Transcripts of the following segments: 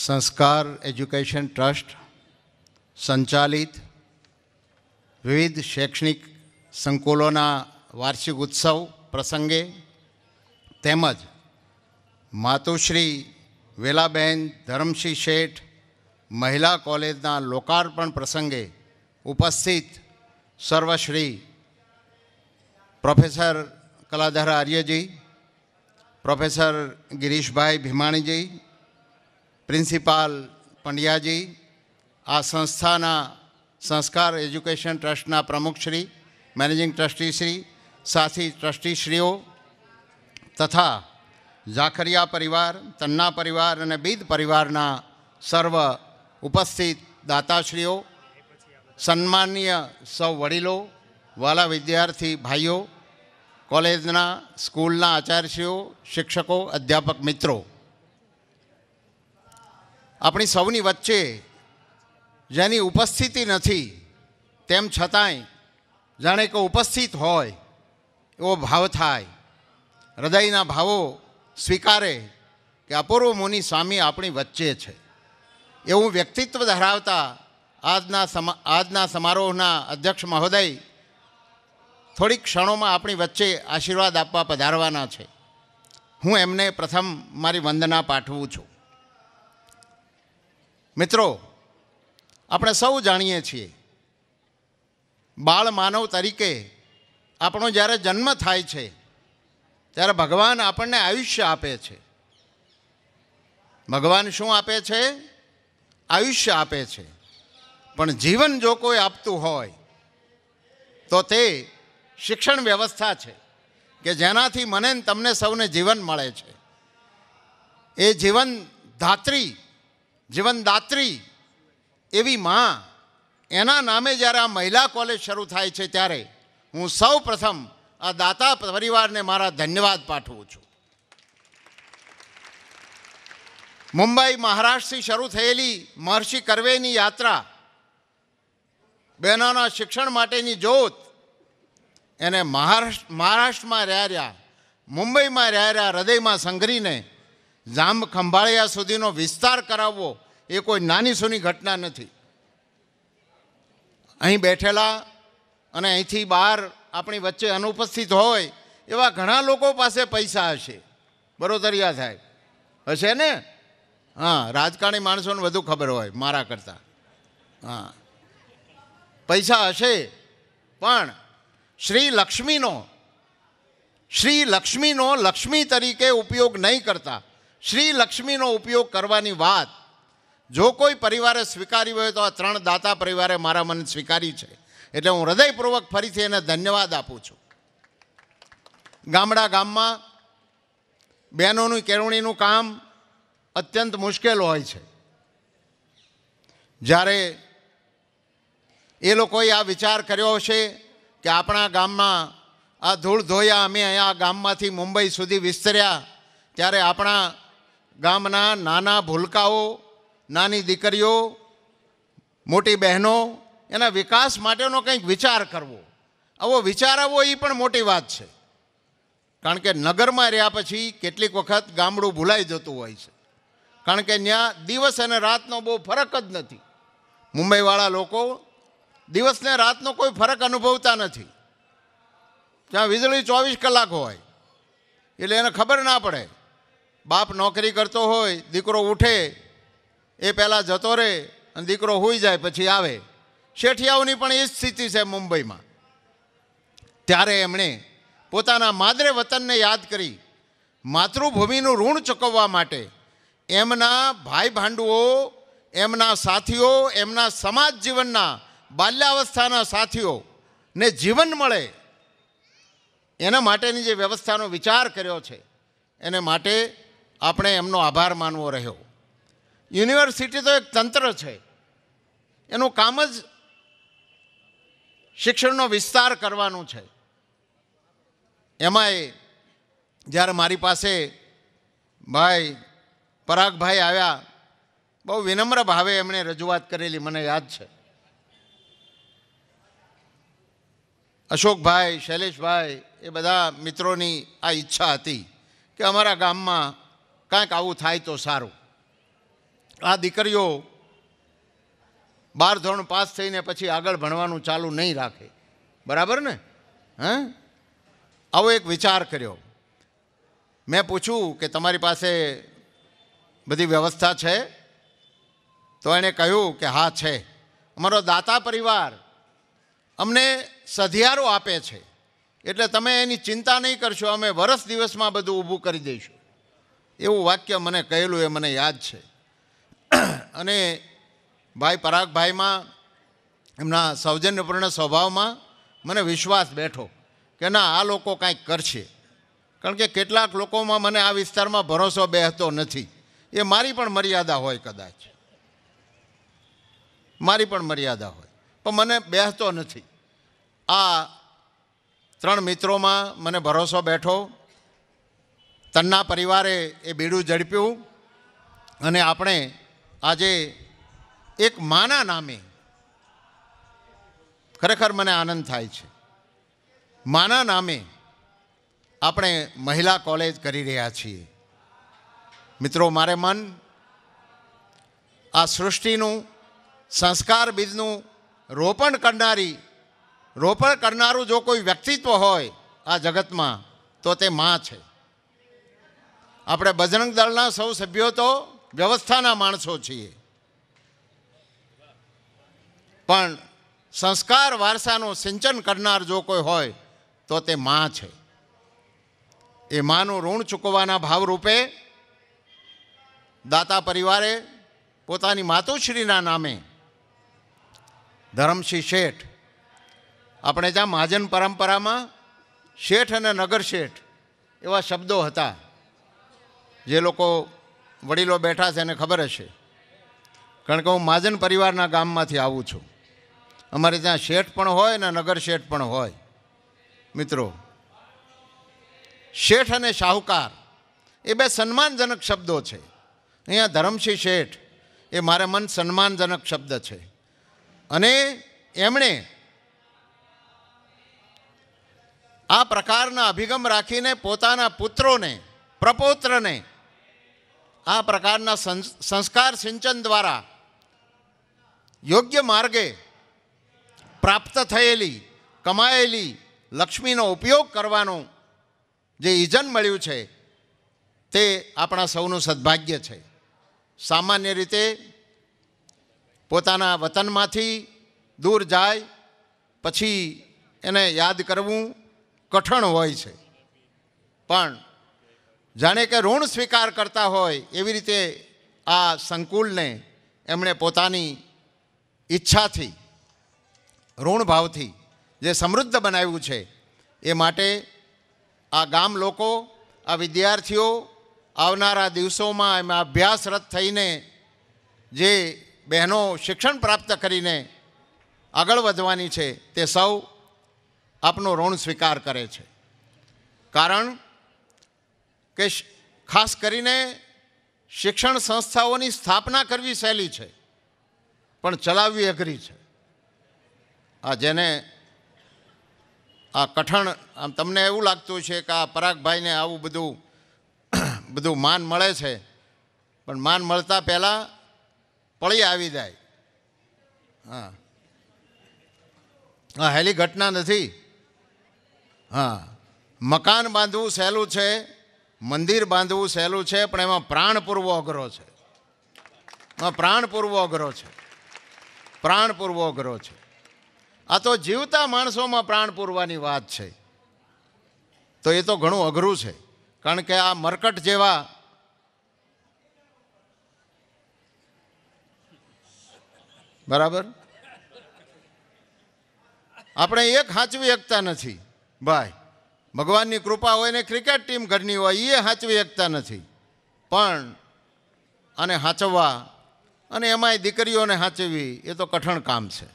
સંસ્કાર education trust સંચાલિત વિવિધ શૈક્ષણિક સંકુલોના વાર્ષિક ઉત્સવ પ્રસંગે તેમજ માતુશ્રી વેલાબહેન ધરમસિંહ શેઠ મહિલા કોલેજના લોકાર્પણ પ્રસંગે ઉપસ્થિત સર્વશ્રી professor Kaladhar Aryaji professor Girishbhai Bhimaniji principal Pandyaji આ સંસ્થાના સંસ્કાર એજ્યુકેશન ટ્રસ્ટના પ્રમુખશ્રી મેનેજિંગ ટ્રસ્ટીશ્રી સાથી ટ્રસ્ટીશ્રીઓ તથા ઝાખરિયા પરિવાર તન્ના પરિવાર અને બીદ પરિવારના સર્વ ઉપસ્થિત દાતાશ્રીઓ સન્માનીય સૌ વડીલો વાલા વિદ્યાર્થી ભાઈઓ કોલેજના સ્કૂલના આચાર્યશ્રીઓ શિક્ષકો અધ્યાપક મિત્રો આપણી સૌની વચ્ચે જેની ઉપસ્થિતિ નથી તેમ છતાંય જાણે કે ઉપસ્થિત હોય એવો ભાવ થાય હૃદયના ભાવો સ્વીકારે કે અપૂર્વ મુનિ સ્વામી આપણી વચ્ચે છે એવું વ્યક્તિત્વ ધરાવતા આજના સમા આજના સમારોહના અધ્યક્ષ મહોદય થોડીક ક્ષણોમાં આપણી વચ્ચે આશીર્વાદ આપવા પધારવાના છે હું એમને પ્રથમ મારી વંદના પાઠવું છું મિત્રો આપણે સૌ જાણીએ છીએ બાળ માનવ તરીકે આપણો જ્યારે જન્મ થાય છે ત્યારે ભગવાન આપણને આયુષ્ય આપે છે ભગવાન શું આપે છે આયુષ્ય આપે છે પણ જીવન જો કોઈ આપતું હોય તો તે શિક્ષણ વ્યવસ્થા છે કે જેનાથી મને તમને સૌને જીવન મળે છે એ જીવન ધાત્રી જીવનદાત્રી એવી માં એના નામે જ્યારે આ મહિલા કોલેજ શરૂ થાય છે ત્યારે હું સૌ પ્રથમ આ દાતા પરિવારને મારા ધન્યવાદ પાઠવું છું મુંબઈ મહારાષ્ટ્રથી શરૂ થયેલી મહર્ષિ કરવેની યાત્રા બહેનોના શિક્ષણ માટેની જોત એને મહારાષ્ટ્ર મહારાષ્ટ્રમાં રહ્યા રહ્યા મુંબઈમાં રહ્યા રહ્યા હૃદયમાં સંઘરીને જામ ખંભાળિયા સુધીનો વિસ્તાર કરાવવો એ કોઈ નાની સૂની ઘટના નથી અહીં બેઠેલા અને અહીંથી બહાર આપણી વચ્ચે અનુપસ્થિત હોય એવા ઘણા લોકો પાસે પૈસા હશે બરોદરિયા થાય હશે ને હા રાજકારણી માણસોને વધુ ખબર હોય મારા કરતાં હા પૈસા હશે પણ શ્રી લક્ષ્મીનો શ્રી લક્ષ્મીનો લક્ષ્મી તરીકે ઉપયોગ નહીં કરતા શ્રી લક્ષ્મીનો ઉપયોગ કરવાની વાત જો કોઈ પરિવારે સ્વીકારી હોય તો આ ત્રણ દાતા પરિવારે મારા મન સ્વીકારી છે એટલે હું હૃદયપૂર્વક ફરીથી એને ધન્યવાદ આપું છું ગામડા ગામમાં બહેનોનું કેળવણીનું કામ અત્યંત મુશ્કેલ હોય છે જ્યારે એ લોકોએ આ વિચાર કર્યો હશે કે આપણા ગામમાં આ ધૂળ ધોયા અમે અહીંયા ગામમાંથી મુંબઈ સુધી વિસ્તર્યા ત્યારે આપણા ગામના નાના ભૂલકાઓ નાની દીકરીઓ મોટી બહેનો એના વિકાસ માટેનો કંઈક વિચાર કરવો આવો વિચાર આવો એ પણ મોટી વાત છે કારણ કે નગરમાં રહ્યા પછી કેટલીક વખત ગામડું ભૂલાઈ જતું હોય છે કારણ કે ત્યાં દિવસ અને રાતનો બહુ ફરક જ નથી મુંબઈવાળા લોકો દિવસને રાતનો કોઈ ફરક અનુભવતા નથી ત્યાં વીજળી ચોવીસ કલાક હોય એટલે એને ખબર ના પડે બાપ નોકરી કરતો હોય દીકરો ઉઠે એ પહેલાં જતો રહે અને દીકરો હોઈ જાય પછી આવે શેઠિયાઓની પણ એ જ સ્થિતિ છે મુંબઈમાં ત્યારે એમણે પોતાના માદરે વતનને યાદ કરી માતૃભૂમિનું ઋણ ચૂકવવા માટે એમના ભાઈ ભાંડુઓ એમના સાથીઓ એમના સમાજ જીવનના બાલ્યાવસ્થાના સાથીઓને જીવન મળે એના માટેની જે વ્યવસ્થાનો વિચાર કર્યો છે એને માટે આપણે એમનો આભાર માનવો રહ્યો યુનિવર્સિટી તો એક તંત્ર છે એનું કામ જ શિક્ષણનો વિસ્તાર કરવાનું છે એમાંય જ્યારે મારી પાસે ભાઈ પરાગભાઈ આવ્યા બહુ વિનમ્ર ભાવે એમણે રજૂઆત કરેલી મને યાદ છે અશોકભાઈ શૈલેષભાઈ એ બધા મિત્રોની આ ઈચ્છા હતી કે અમારા ગામમાં કાંઈક આવું થાય તો સારું આ દીકરીઓ બાર ધોરણ પાસ થઈને પછી આગળ ભણવાનું ચાલુ નહીં રાખે બરાબર ને હે આવો એક વિચાર કર્યો મેં પૂછ્યું કે તમારી પાસે બધી વ્યવસ્થા છે તો એણે કહ્યું કે હા છે અમારો દાતા પરિવાર અમને સધિયારો આપે છે એટલે તમે એની ચિંતા નહીં કરશો અમે વરસ દિવસમાં બધું ઊભું કરી દઈશું એવું વાક્ય મને કહેલું એ મને યાદ છે અને ભાઈ પરાગભાઈમાં એમના સૌજન્યપૂર્ણ સ્વભાવમાં મને વિશ્વાસ બેઠો કે ના આ લોકો કાંઈક કરશે કારણ કે કેટલાક લોકોમાં મને આ વિસ્તારમાં ભરોસો બેહતો નથી એ મારી પણ મર્યાદા હોય કદાચ મારી પણ મર્યાદા હોય પણ મને બેહતો નથી આ ત્રણ મિત્રોમાં મને ભરોસો બેઠો તન્ના પરિવારે એ બીડું ઝડપ્યું અને આપણે આજે એક માના નામે ખરેખર મને આનંદ થાય છે માના નામે આપણે મહિલા કોલેજ કરી રહ્યા છીએ મિત્રો મારે મન આ સૃષ્ટિનું સંસ્કાર બીજનું રોપણ કરનારી રોપણ કરનારું જો કોઈ વ્યક્તિત્વ હોય આ જગતમાં તો તે માં છે આપણે બજરંગ દળના સૌ સભ્યો તો વ્યવસ્થાના માણસો છીએ પણ સંસ્કાર વારસાનું સિંચન કરનાર જો કોઈ હોય તો તે મા છે એ માનું ઋણ ચૂકવવાના ભાવરૂપે દાતા પરિવારે પોતાની માતુશ્રીના નામે ધરમસિંહ શેઠ આપણે જ્યાં મહાજન પરંપરામાં શેઠ અને નગર શેઠ એવા શબ્દો હતા જે લોકો વડીલો બેઠા છે એને ખબર હશે કારણ કે હું મહાજન પરિવારના ગામમાંથી આવું છું અમારે ત્યાં શેઠ પણ હોય ને નગર શેઠ પણ હોય મિત્રો શેઠ અને શાહુકાર એ બે સન્માનજનક શબ્દો છે અહીંયા ધરમસિંહ શેઠ એ મારા મન સન્માનજનક શબ્દ છે અને એમણે આ પ્રકારના અભિગમ રાખીને પોતાના પુત્રોને પ્રપૌત્રને આ પ્રકારના સંસ્કાર સિંચન દ્વારા યોગ્ય માર્ગે પ્રાપ્ત થયેલી કમાયેલી લક્ષ્મીનો ઉપયોગ કરવાનું જે ઇજન મળ્યું છે તે આપણા સૌનું સદભાગ્ય છે સામાન્ય રીતે પોતાના વતનમાંથી દૂર જાય પછી એને યાદ કરવું કઠણ હોય છે પણ જાણે કે ઋણ સ્વીકાર કરતા હોય એવી રીતે આ સંકુલને એમણે પોતાની ઈચ્છાથી ઋણ ભાવથી જે સમૃદ્ધ બનાવ્યું છે એ માટે આ ગામ લોકો આ વિદ્યાર્થીઓ આવનારા દિવસોમાં એમાં અભ્યાસરત થઈને જે બહેનો શિક્ષણ પ્રાપ્ત કરીને આગળ વધવાની છે તે સૌ આપનો ઋણ સ્વીકાર કરે છે કારણ કે ખાસ કરીને શિક્ષણ સંસ્થાઓની સ્થાપના કરવી સહેલી છે પણ ચલાવવી અઘરી છે આ જેને આ કઠણ આમ તમને એવું લાગતું છે કે આ પરાગભાઈને આવું બધું બધું માન મળે છે પણ માન મળતા પહેલાં પળી આવી જાય હા હા હેલી ઘટના નથી હા મકાન બાંધવું સહેલું છે મંદિર બાંધવું સહેલું છે પણ એમાં પ્રાણપૂર્વ પૂરવો અઘરો છે એમાં પ્રાણ પૂરવો અઘરો છે પ્રાણ અઘરો છે આ તો જીવતા માણસોમાં પ્રાણ વાત છે તો એ તો ઘણું અઘરું છે કારણ કે આ મરકટ જેવા બરાબર આપણે એક હાચવી શકતા નથી ભાઈ ભગવાનની કૃપા હોય ને ક્રિકેટ ટીમ ઘરની હોય એ સાચવી શકતા નથી પણ આને સાચવવા અને એમાંય દીકરીઓને સાચવવી એ તો કઠણ કામ છે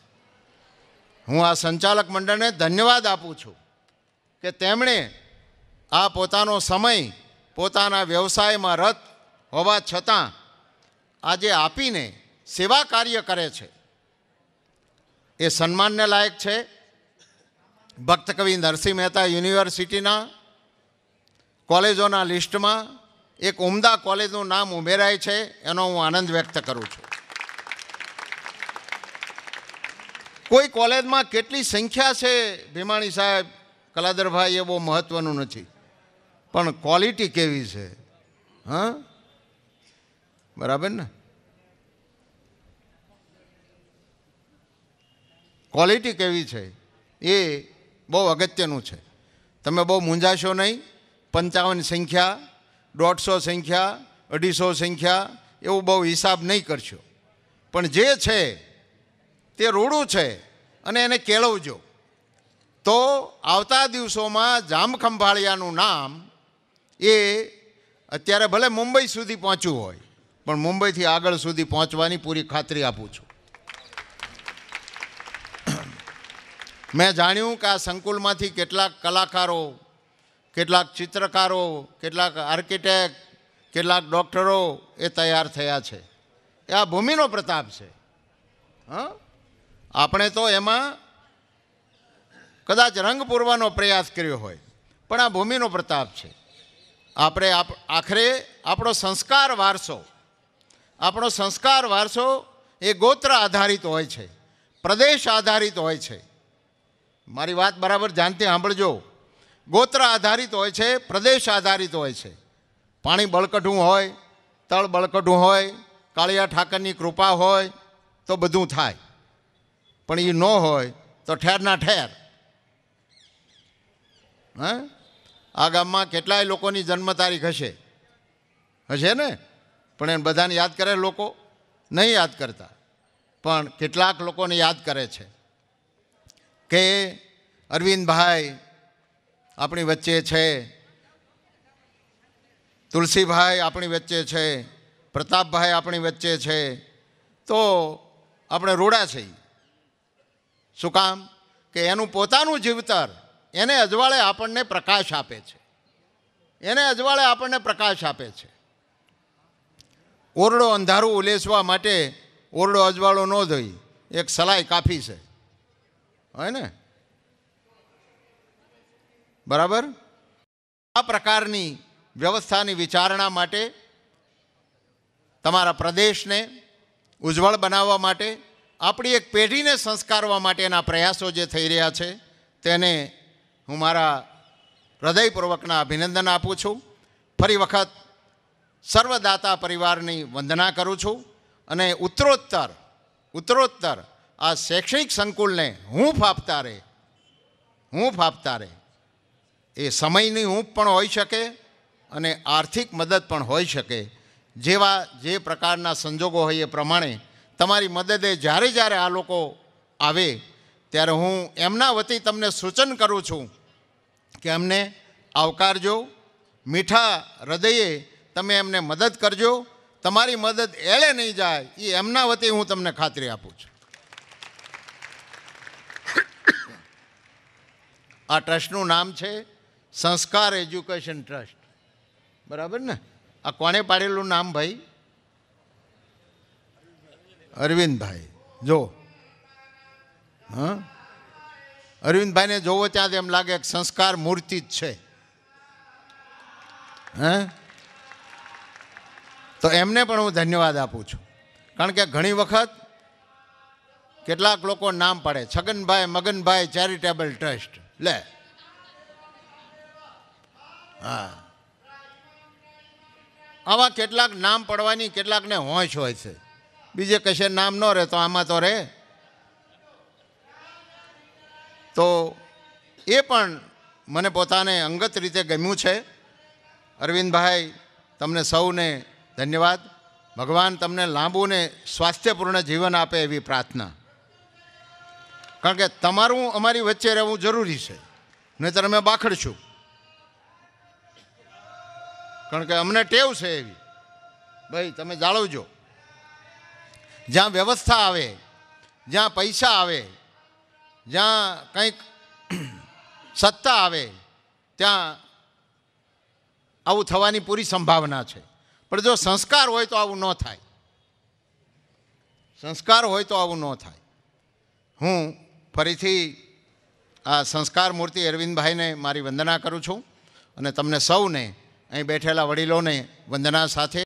હું આ સંચાલક મંડળને ધન્યવાદ આપું છું કે તેમણે આ પોતાનો સમય પોતાના વ્યવસાયમાં રત હોવા છતાં આજે આપીને સેવા કાર્ય કરે છે એ સન્માનને લાયક છે ભક્તકવિ નરસિંહ મહેતા યુનિવર્સિટીના કોલેજોના લિસ્ટમાં એક ઉમદા કોલેજનું નામ ઉમેરાય છે એનો હું આનંદ વ્યક્ત કરું છું કોઈ કોલેજમાં કેટલી સંખ્યા છે ભીમાણી સાહેબ કલાદરભાઈ એ બહુ મહત્ત્વનું નથી પણ ક્વોલિટી કેવી છે હા બરાબર ને ક્વોલિટી કેવી છે એ બહુ અગત્યનું છે તમે બહુ મૂંઝાશો નહીં પંચાવન સંખ્યા દોઢસો સંખ્યા અઢીસો સંખ્યા એવું બહુ હિસાબ નહીં કરશો પણ જે છે તે રૂડું છે અને એને કેળવજો તો આવતા દિવસોમાં જામખંભાળિયાનું નામ એ અત્યારે ભલે મુંબઈ સુધી પહોંચ્યું હોય પણ મુંબઈથી આગળ સુધી પહોંચવાની પૂરી ખાતરી આપું છું મેં જાણ્યું કે આ સંકુલમાંથી કેટલાક કલાકારો કેટલાક ચિત્રકારો કેટલાક આર્કિટેક્ટ કેટલાક ડૉક્ટરો એ તૈયાર થયા છે એ આ ભૂમિનો પ્રતાપ છે હા આપણે તો એમાં કદાચ રંગ પૂરવાનો પ્રયાસ કર્યો હોય પણ આ ભૂમિનો પ્રતાપ છે આપણે આખરે આપણો સંસ્કાર વારસો આપણો સંસ્કાર વારસો એ ગોત્ર આધારિત હોય છે પ્રદેશ આધારિત હોય છે મારી વાત બરાબર જાનથી સાંભળજો ગોત્ર આધારિત હોય છે પ્રદેશ આધારિત હોય છે પાણી બળકટું હોય તળ બળકટું હોય કાળિયા ઠાકરની કૃપા હોય તો બધું થાય પણ એ ન હોય તો ઠેરના ઠેર હા આ ગામમાં કેટલાય લોકોની જન્મ તારીખ હશે હશે ને પણ એને બધાને યાદ કરે લોકો નહીં યાદ કરતા પણ કેટલાક લોકોને યાદ કરે છે કે અરવિંદભાઈ આપણી વચ્ચે છે તુલસીભાઈ આપણી વચ્ચે છે પ્રતાપભાઈ આપણી વચ્ચે છે તો આપણે રોડા છીએ શું કામ કે એનું પોતાનું જીવતર એને અજવાળે આપણને પ્રકાશ આપે છે એને અજવાળે આપણને પ્રકાશ આપે છે ઓરડો અંધારું ઉલેસવા માટે ઓરડો અજવાળો ન જોઈ એક સલાહ કાફી છે હોય ને બરાબર આ પ્રકારની વ્યવસ્થાની વિચારણા માટે તમારા પ્રદેશને ઉજ્જવળ બનાવવા માટે આપણી એક પેઢીને સંસ્કારવા માટેના પ્રયાસો જે થઈ રહ્યા છે તેને હું મારા હૃદયપૂર્વકના અભિનંદન આપું છું ફરી વખત સર્વદાતા પરિવારની વંદના કરું છું અને ઉત્તરોત્તર ઉત્તરોત્તર આ શૈક્ષણિક સંકુલને હું ફાપતા રહે હું ફાફતા રહે એ સમયની હૂંફ પણ હોઈ શકે અને આર્થિક મદદ પણ હોઈ શકે જેવા જે પ્રકારના સંજોગો હોય એ પ્રમાણે તમારી મદદે જ્યારે જ્યારે આ લોકો આવે ત્યારે હું એમના વતી તમને સૂચન કરું છું કે એમને આવકારજો મીઠા હૃદયે તમે એમને મદદ કરજો તમારી મદદ એળે નહીં જાય એ એમના વતી હું તમને ખાતરી આપું છું આ ટ્રસ્ટનું નામ છે સંસ્કાર એજ્યુકેશન ટ્રસ્ટ બરાબર ને આ કોણે પાડેલું નામ ભાઈ અરવિંદભાઈ જો હા અરવિંદભાઈને જોવો ત્યાં એમ લાગે કે સંસ્કાર મૂર્તિ જ છે હે તો એમને પણ હું ધન્યવાદ આપું છું કારણ કે ઘણી વખત કેટલાક લોકો નામ પાડે છગનભાઈ મગનભાઈ ચેરિટેબલ ટ્રસ્ટ લે હા આવા કેટલાક નામ પડવાની કેટલાકને હોંશ હોય છે બીજે કશે નામ ન રહે તો આમાં તો રહે તો એ પણ મને પોતાને અંગત રીતે ગમ્યું છે અરવિંદભાઈ તમને સૌને ધન્યવાદ ભગવાન તમને લાંબુ ને સ્વાસ્થ્યપૂર્ણ જીવન આપે એવી પ્રાર્થના કારણ કે તમારું અમારી વચ્ચે રહેવું જરૂરી છે નહીંતર અમે બાખડશું કારણ કે અમને ટેવ છે એવી ભાઈ તમે જાળવજો જ્યાં વ્યવસ્થા આવે જ્યાં પૈસા આવે જ્યાં કંઈક સત્તા આવે ત્યાં આવું થવાની પૂરી સંભાવના છે પણ જો સંસ્કાર હોય તો આવું ન થાય સંસ્કાર હોય તો આવું ન થાય હું ફરીથી આ સંસ્કાર મૂર્તિ અરવિંદભાઈને મારી વંદના કરું છું અને તમને સૌને અહીં બેઠેલા વડીલોને વંદના સાથે